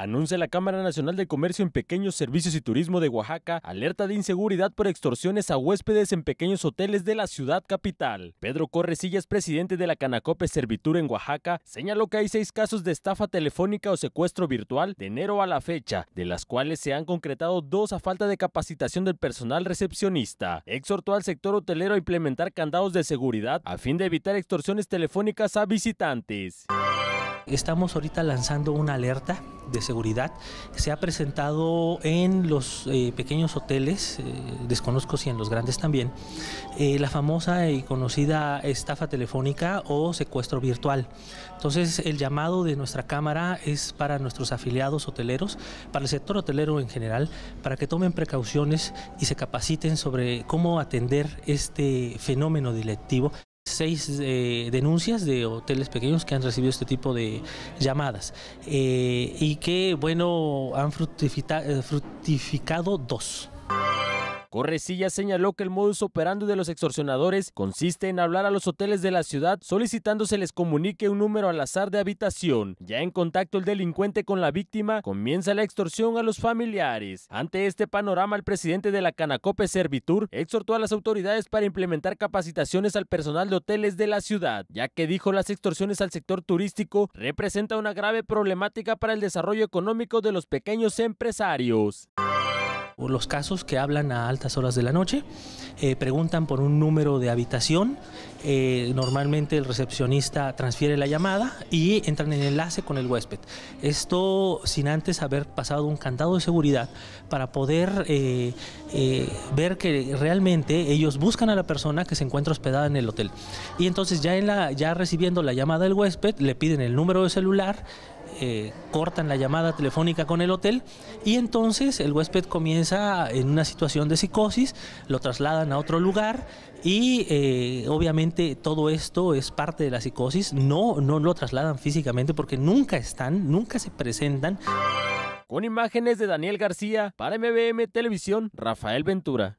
Anuncia la Cámara Nacional de Comercio en Pequeños Servicios y Turismo de Oaxaca alerta de inseguridad por extorsiones a huéspedes en pequeños hoteles de la ciudad capital. Pedro Correcillas, presidente de la Canacope Servitura en Oaxaca, señaló que hay seis casos de estafa telefónica o secuestro virtual de enero a la fecha, de las cuales se han concretado dos a falta de capacitación del personal recepcionista. Exhortó al sector hotelero a implementar candados de seguridad a fin de evitar extorsiones telefónicas a visitantes. Estamos ahorita lanzando una alerta de seguridad. Se ha presentado en los eh, pequeños hoteles, eh, desconozco si en los grandes también, eh, la famosa y conocida estafa telefónica o secuestro virtual. Entonces el llamado de nuestra cámara es para nuestros afiliados hoteleros, para el sector hotelero en general, para que tomen precauciones y se capaciten sobre cómo atender este fenómeno delictivo seis eh, denuncias de hoteles pequeños que han recibido este tipo de llamadas eh, y que, bueno, han eh, fructificado dos. Correcilla señaló que el modus operandi de los extorsionadores consiste en hablar a los hoteles de la ciudad solicitando se les comunique un número al azar de habitación. Ya en contacto el delincuente con la víctima, comienza la extorsión a los familiares. Ante este panorama, el presidente de la Canacope Servitur exhortó a las autoridades para implementar capacitaciones al personal de hoteles de la ciudad, ya que dijo las extorsiones al sector turístico representa una grave problemática para el desarrollo económico de los pequeños empresarios los casos que hablan a altas horas de la noche, eh, preguntan por un número de habitación, eh, normalmente el recepcionista transfiere la llamada y entran en enlace con el huésped. Esto sin antes haber pasado un candado de seguridad para poder eh, ver que realmente ellos buscan a la persona que se encuentra hospedada en el hotel. Y entonces ya, en la, ya recibiendo la llamada del huésped, le piden el número de celular, eh, cortan la llamada telefónica con el hotel y entonces el huésped comienza en una situación de psicosis, lo trasladan a otro lugar y eh, obviamente todo esto es parte de la psicosis, no, no lo trasladan físicamente porque nunca están, nunca se presentan. Con imágenes de Daniel García para MBM Televisión, Rafael Ventura.